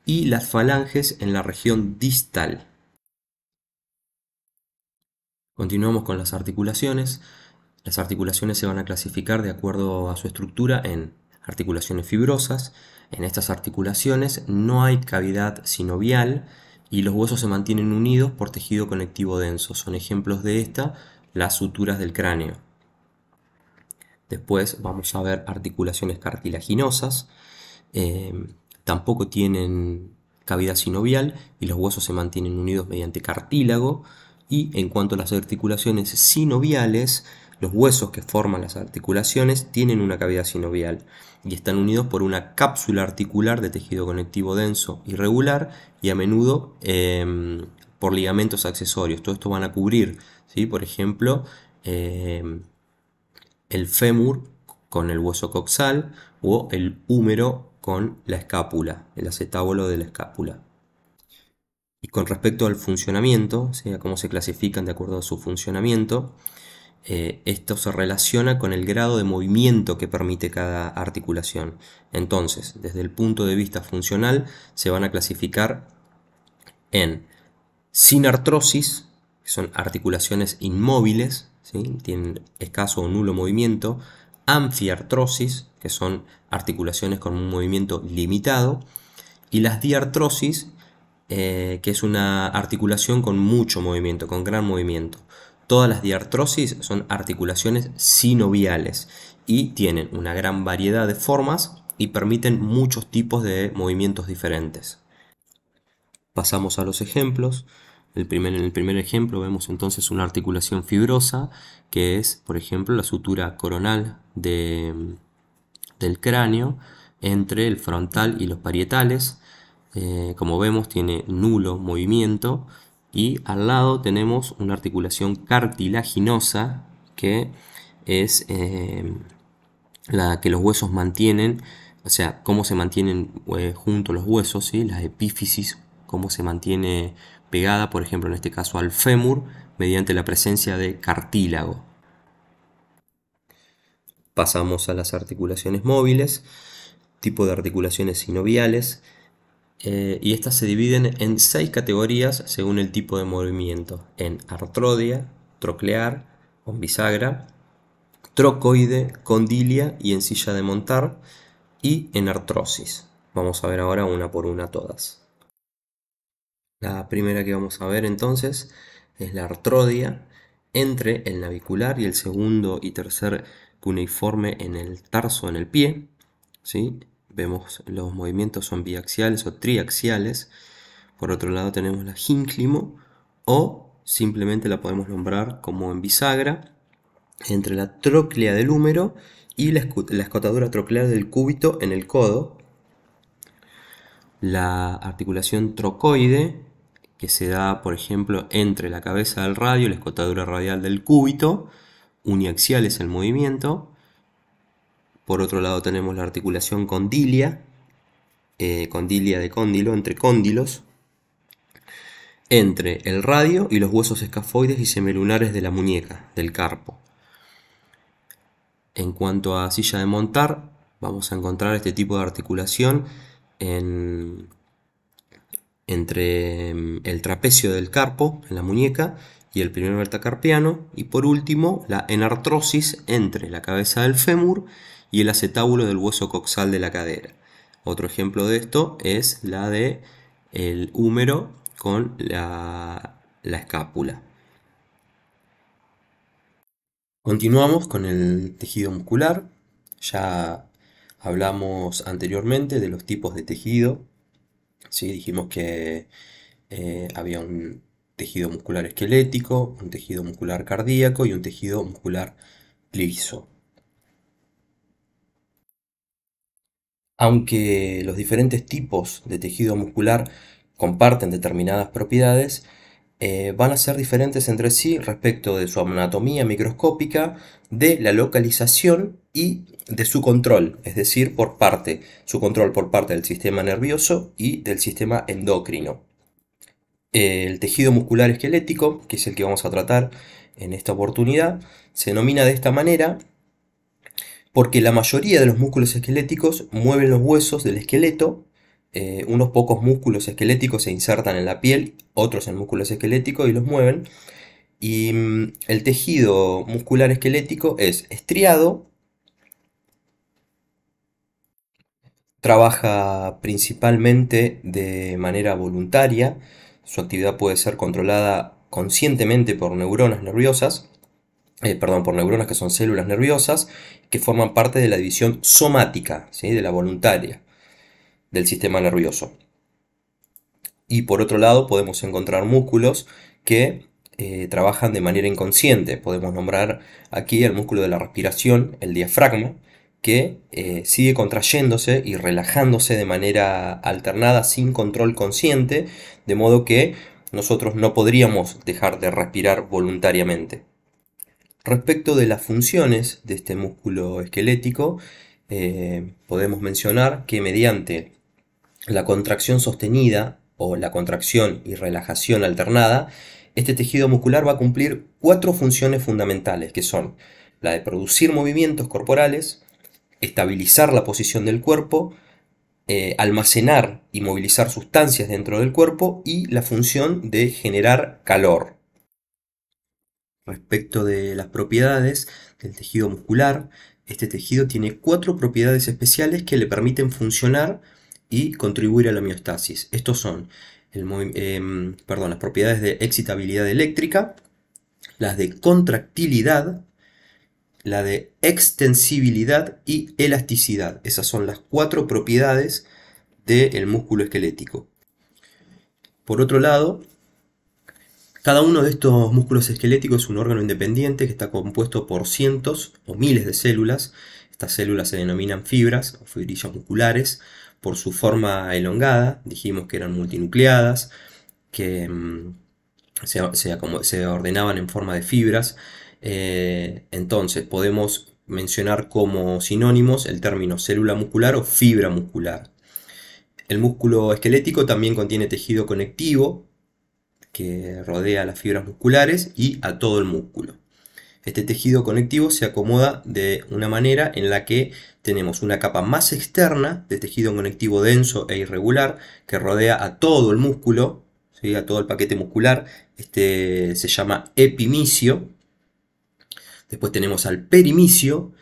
A: y las falanges en la región distal. Continuamos con las articulaciones. Las articulaciones se van a clasificar de acuerdo a su estructura en articulaciones fibrosas. En estas articulaciones no hay cavidad sinovial y los huesos se mantienen unidos por tejido conectivo denso. Son ejemplos de esta las suturas del cráneo. Después vamos a ver articulaciones cartilaginosas, em, tampoco tienen cavidad sinovial y los huesos se mantienen unidos mediante cartílago. Y en cuanto a las articulaciones sinoviales, los huesos que forman las articulaciones tienen una cavidad sinovial y están unidos por una cápsula articular de tejido conectivo denso y regular y a menudo em, por ligamentos accesorios. Todo esto van a cubrir, si por ejemplo, em, el fémur con el hueso coxal o el húmero con la escápula, el acetábulo de la escápula. Y con respecto al funcionamiento, o sea, cómo se clasifican de acuerdo a su funcionamiento, eh, esto se relaciona con el grado de movimiento que permite cada articulación. Entonces, desde el punto de vista funcional, se van a clasificar en Sinartrosis, que son articulaciones inmóviles, tienen escaso o nulo movimiento, anfiartrosis, que son articulaciones con un movimiento limitado, y las diartrosis, eh, que es una articulación con mucho movimiento, con gran movimiento. Todas las diartrosis son articulaciones sinoviales y tienen una gran variedad de formas y permiten muchos tipos de movimientos diferentes. Pasamos a los ejemplos en el primer ejemplo vemos entonces una articulación fibrosa, que es, por ejemplo, la sutura coronal de, del cráneo entre el frontal y los parietales. Eh, como vemos, tiene nulo movimiento. Y al lado tenemos una articulación cartilaginosa, que es eh, la que los huesos mantienen, o sea, cómo se mantienen eh, junto juntos los huesos, y las epífisis, cómo se mantiene pegada, por ejemplo en este caso al fémur, mediante la presencia de cartílago. Pasamos a las articulaciones móviles, tipo de articulaciones sinoviales, eh, y estas se dividen en seis categorías según el tipo de movimiento, en artrodia, troclear, con bisagra, trocoide, condilia y en silla de montar, y en artrosis. Vamos a ver ahora una por una todas. La primera que vamos a ver entonces es la artrodia entre el navicular y el segundo y tercer cuneiforme en el tarso, en el pie. ¿sí? Vemos los movimientos son biaxiales o triaxiales. Por otro lado tenemos la gínclimo o simplemente la podemos nombrar como en bisagra entre la troclea del húmero y la, escotadura troclear del cúbito en el codo. La articulación trocoide que se da, por ejemplo, entre la cabeza del radio, y la escotadura radial del cúbito, uniaxial es el movimiento. Por otro lado tenemos la articulación condilia, eh, condilia de cóndilo, entre cóndilos, entre el radio y los huesos escafoides y semilunares de la muñeca, del carpo. En cuanto a silla de montar, vamos a encontrar este tipo de articulación en entre mm, el trapecio del carpo en la muñeca y el primer metacarpiano y por último la enartrosis entre la cabeza del fémur y el acetábulo del hueso coxal de la cadera. Otro ejemplo de esto es la de el húmero con la, la escápula. Continuamos con el tejido muscular. Ya hablamos anteriormente de los tipos de tejido ¿sí? Dijimos que eh, había un tejido muscular esquelético, un tejido muscular cardíaco y un tejido muscular liso. Aunque los diferentes tipos de tejido muscular comparten determinadas propiedades, eh, van a ser diferentes entre sí respecto de su anatomía microscópica, de la localización y de su control, es decir, por parte, su control por parte del sistema nervioso y del sistema endocrino. El tejido muscular esquelético, que es el que vamos a tratar en esta oportunidad, se denomina de esta manera porque la mayoría de los músculos esqueléticos mueven los huesos del esqueleto eh, unos pocos músculos esqueléticos se insertan en la piel, otros en músculos esqueléticos y los mueven. Y mm, el tejido muscular esquelético es estriado, trabaja principalmente de manera voluntaria, su actividad puede ser controlada conscientemente por neuronas nerviosas, eh, perdón, por neuronas que son células nerviosas, que forman parte de la división somática, ¿sí? de la voluntaria del sistema nervioso. Y por otro lado podemos encontrar músculos que eh, trabajan de manera inconsciente. Podemos nombrar aquí el músculo de la respiración, el diafragma, que eh, sigue contrayéndose y relajándose de manera alternada sin control consciente, de modo que nosotros no podríamos dejar de respirar voluntariamente. Respecto de las funciones de este músculo esquelético, eh, podemos mencionar que mediante la contracción sostenida o la contracción y relajación alternada, este tejido muscular va a cumplir cuatro funciones fundamentales, que son la de producir movimientos corporales, estabilizar la posición del cuerpo, eh, almacenar y movilizar sustancias dentro del cuerpo y la función de generar calor. Respecto de las propiedades del tejido muscular, este tejido tiene cuatro propiedades especiales que le permiten funcionar y contribuir a la miostasis. Estos son em, las propiedades de excitabilidad eléctrica, las de contractilidad, la de extensibilidad y elasticidad. Esas son las cuatro propiedades del músculo esquelético. Por otro lado, cada uno de estos músculos esqueléticos es un órgano independiente que está compuesto por cientos o miles de células. Estas células se denominan fibras o fibrillas musculares por su forma elongada, dijimos que eran multinucleadas, que mm, se, ordenaban en forma de fibras. Eh, entonces podemos mencionar como sinónimos el término célula muscular o fibra muscular. El músculo esquelético también contiene tejido conectivo que rodea las fibras musculares y a todo el músculo. Este tejido conectivo se acomoda de una manera en la que tenemos una capa más externa de tejido conectivo denso e irregular que rodea a todo el músculo, a todo el paquete muscular. Este se llama epimicio. Después tenemos al perimicio,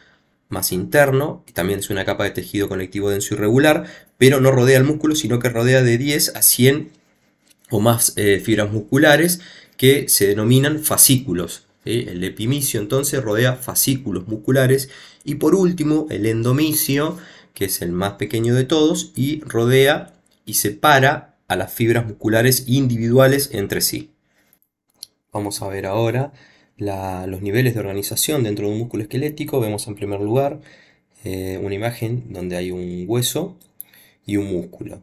A: más interno, que también es una capa de tejido conectivo denso irregular, pero no rodea al músculo, sino que rodea de 10 a 100 o más eh, fibras musculares que se denominan fascículos. El epimicio entonces rodea fascículos musculares y por último, el endomicio, que es el más pequeño de todos, y rodea y separa a las fibras musculares individuales entre sí. Vamos a ver ahora los niveles de organización dentro de un músculo esquelético. Vemos en primer lugar eh, una imagen donde hay un hueso y un músculo.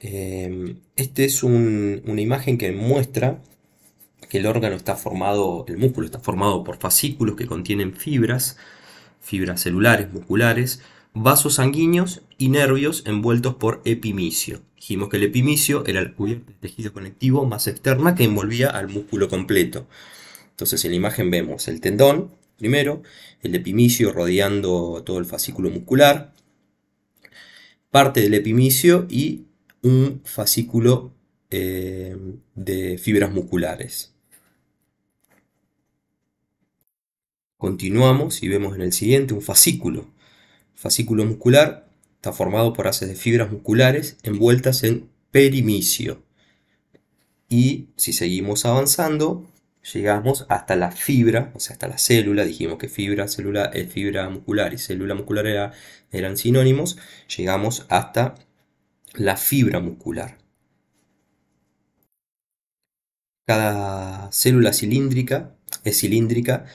A: Em, Esta es una imagen que muestra que el órgano está formado, el músculo está formado por fascículos que contienen fibras fibras celulares, musculares, vasos sanguíneos y nervios envueltos por epimicio. Dijimos que el epimicio era el tejido conectivo más externa que envolvía al músculo completo. Entonces en la imagen vemos el tendón, primero, el epimicio rodeando todo el fascículo muscular, parte del epimicio y un fascículo eh, de fibras musculares. Continuamos y vemos en el siguiente un fascículo. fascículo muscular está formado por haces de fibras musculares envueltas en perimicio. Y si seguimos avanzando, llegamos hasta la fibra, o sea, hasta la célula. Dijimos que fibra, célula, es eh, fibra muscular y célula muscular eran sinónimos. Llegamos hasta la fibra muscular. Cada célula cilíndrica es cilíndrica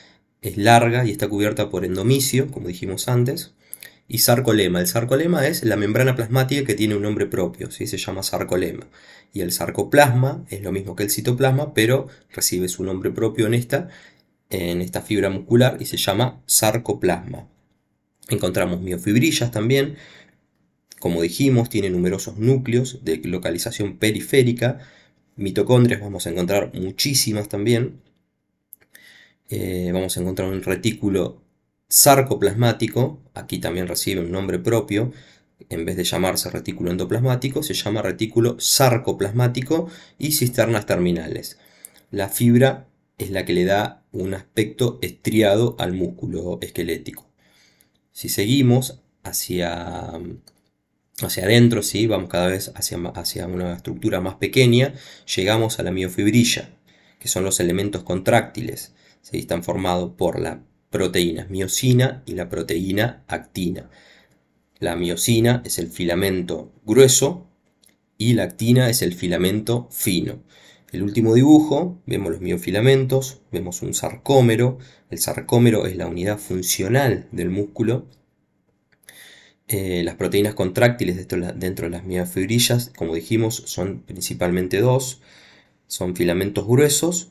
A: es larga y está cubierta por endomicio, como dijimos antes, y sarcolema. El sarcolema es la membrana plasmática que tiene un nombre propio, se llama sarcolema. Y el sarcoplasma es lo mismo que el citoplasma, pero recibe su nombre propio en esta, en esta fibra muscular y se llama sarcoplasma. Encontramos miofibrillas también. Como dijimos, tiene numerosos núcleos de localización periférica. Mitocondrias vamos a encontrar muchísimas también. Eh, vamos a encontrar un retículo sarcoplasmático, aquí también recibe un nombre propio, en vez de llamarse retículo endoplasmático, se llama retículo sarcoplasmático y cisternas terminales. La fibra es la que le da un aspecto estriado al músculo esquelético. Si seguimos hacia, hacia adentro, si vamos cada vez hacia, hacia una estructura más pequeña, llegamos a la miofibrilla, que son los elementos contráctiles están formados por la proteína miocina y la proteína actina. La miocina es el filamento grueso y la actina es el filamento fino. El último dibujo, vemos los miofilamentos, vemos un sarcómero. El sarcómero es la unidad funcional del músculo. Eh, las proteínas contráctiles dentro de las miofibrillas, como dijimos, son principalmente dos. Son filamentos gruesos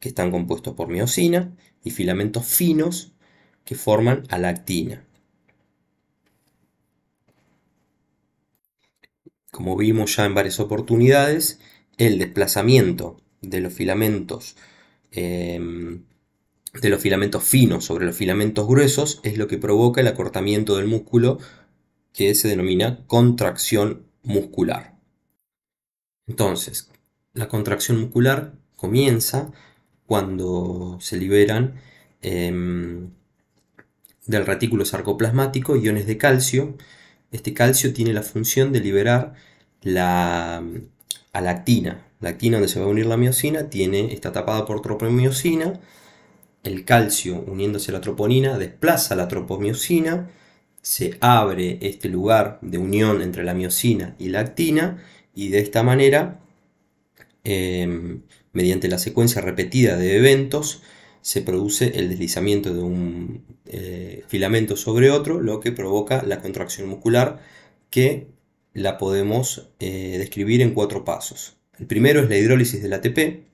A: que están compuestos por miocina y filamentos finos que forman a la actina. Como vimos ya en varias oportunidades, el desplazamiento de los filamentos em, de los filamentos finos sobre los filamentos gruesos es lo que provoca el acortamiento del músculo que se denomina contracción muscular. Entonces, la contracción muscular comienza cuando se liberan em, del retículo sarcoplasmático iones de calcio. Este calcio tiene la función de liberar la, actina. La actina donde se va a unir la miocina tiene, está tapada por tropomiocina. El calcio uniéndose a la troponina desplaza la tropomiocina. Se abre este lugar de unión entre la miocina y la actina y de esta manera em, Mediante la secuencia repetida de eventos se produce el deslizamiento de un eh, filamento sobre otro, lo que provoca la contracción muscular que la podemos eh, describir en cuatro pasos. El primero es la hidrólisis del ATP,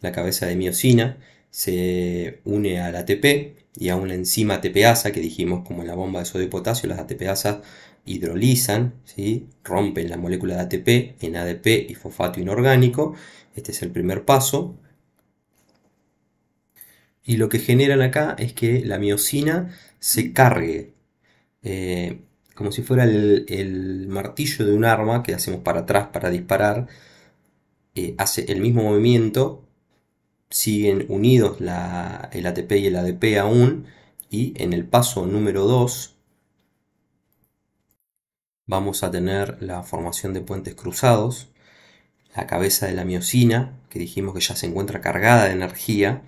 A: la cabeza de miocina se une al ATP y a una enzima ATPasa que dijimos como en la bomba de sodio y potasio, las ATPasas hidrolizan, ¿sí? rompen la molécula de ATP en ADP y fosfato inorgánico este es el primer paso. Y lo que generan acá es que la miocina se cargue, eh, como si fuera el, martillo de un arma que hacemos para atrás para disparar, eh, hace el mismo movimiento, siguen unidos la, el ATP y el ADP aún, y en el paso número 2 vamos a tener la formación de puentes cruzados, la cabeza de la miocina, que dijimos que ya se encuentra cargada de energía,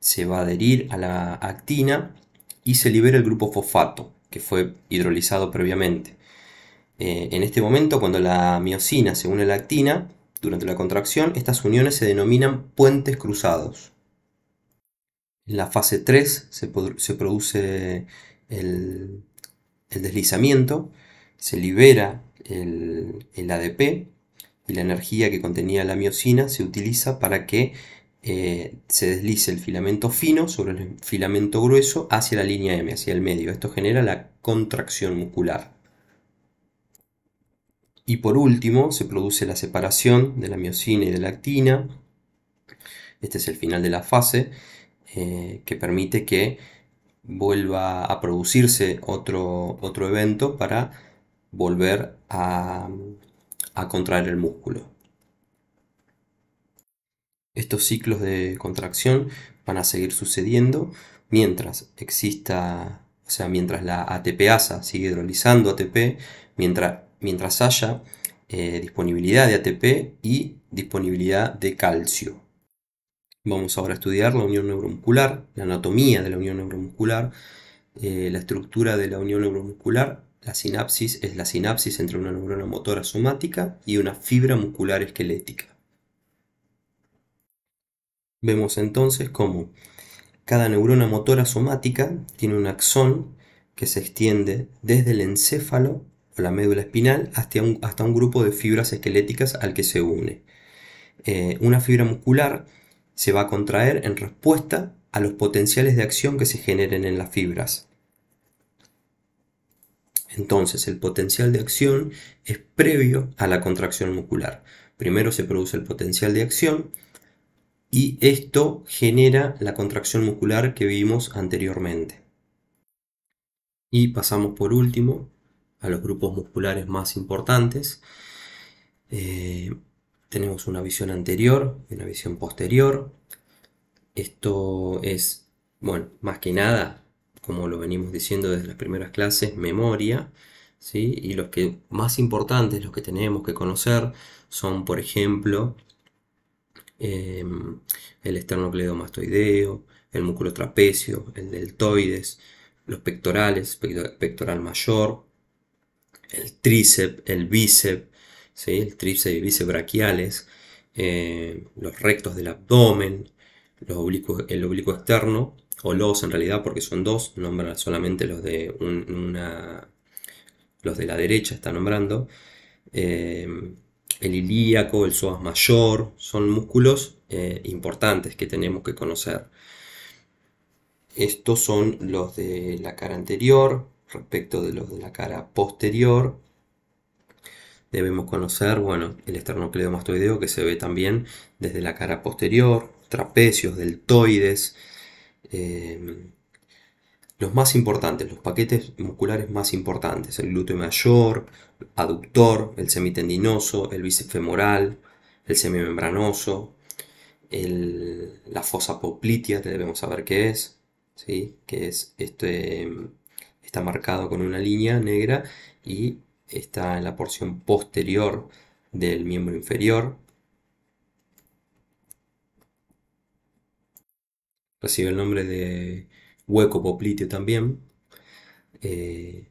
A: se va a adherir a la actina y se libera el grupo fosfato, que fue hidrolizado previamente. Eh, en este momento, cuando la miocina se une a la actina, durante la contracción, estas uniones se denominan puentes cruzados. En la fase 3 se, produce el, deslizamiento, se libera el, el ADP y la energía que contenía la miocina se utiliza para que eh, se deslice el filamento fino sobre el filamento grueso hacia la línea M, hacia el medio. Esto genera la contracción muscular. Y por último, se produce la separación de la miocina y de la actina. Este es el final de la fase eh, que permite que vuelva a producirse otro, otro evento para volver a a contraer el músculo. Estos ciclos de contracción van a seguir sucediendo mientras exista, o sea, mientras la ATPasa sigue hidrolizando ATP, mientras, mientras haya eh, disponibilidad de ATP y disponibilidad de calcio. Vamos ahora a estudiar la unión neuromuscular, la anatomía de la unión neuromuscular, eh, la estructura de la unión neuromuscular la sinapsis es la sinapsis entre una neurona motora somática y una fibra muscular esquelética. Vemos entonces cómo cada neurona motora somática tiene un axón que se extiende desde el encéfalo o la médula espinal hasta un, grupo de fibras esqueléticas al que se une. Eh, una fibra muscular se va a contraer en respuesta a los potenciales de acción que se generen en las fibras. Entonces el potencial de acción es previo a la contracción muscular. Primero se produce el potencial de acción y esto genera la contracción muscular que vimos anteriormente. Y pasamos por último a los grupos musculares más importantes. Eh, tenemos una visión anterior y una visión posterior. Esto es, bueno, más que nada como lo venimos diciendo desde las primeras clases, memoria, ¿sí? Y los que más importantes, los que tenemos que conocer, son, por ejemplo, el em, el esternocleidomastoideo, el músculo trapecio, el deltoides, los pectorales, pectoral mayor, el tríceps, el bíceps, el tríceps y bíceps braquiales, eh, los rectos del abdomen, los el oblicuo externo o los en realidad porque son dos, nombran solamente los de una, los de la derecha está nombrando, eh, el ilíaco, el psoas mayor, son músculos eh, importantes que tenemos que conocer. Estos son los de la cara anterior respecto de los de la cara posterior. Debemos conocer, bueno, el esternocleidomastoideo que se ve también desde la cara posterior, trapecios, deltoides, Em, los más importantes, los paquetes musculares más importantes, el glúteo mayor, aductor, el semitendinoso, el bíceps femoral, el semimembranoso, la fosa poplitea, debemos saber qué es, ¿sí? que es este, está marcado con una línea negra y está en la porción posterior del miembro inferior, recibe el nombre de hueco popliteo también. Eh,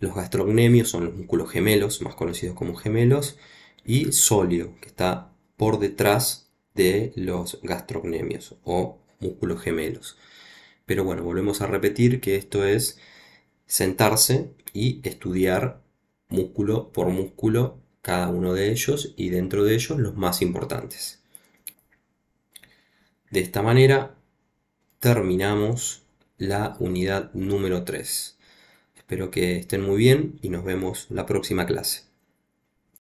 A: los gastrocnemios son los músculos gemelos, más conocidos como gemelos, y solio, que está por detrás de los gastrocnemios o músculos gemelos. Pero bueno, volvemos a repetir que esto es sentarse y estudiar músculo por músculo cada uno de ellos y dentro de ellos los más importantes. De esta manera terminamos la unidad número 3. Espero que estén muy bien y nos vemos la próxima clase.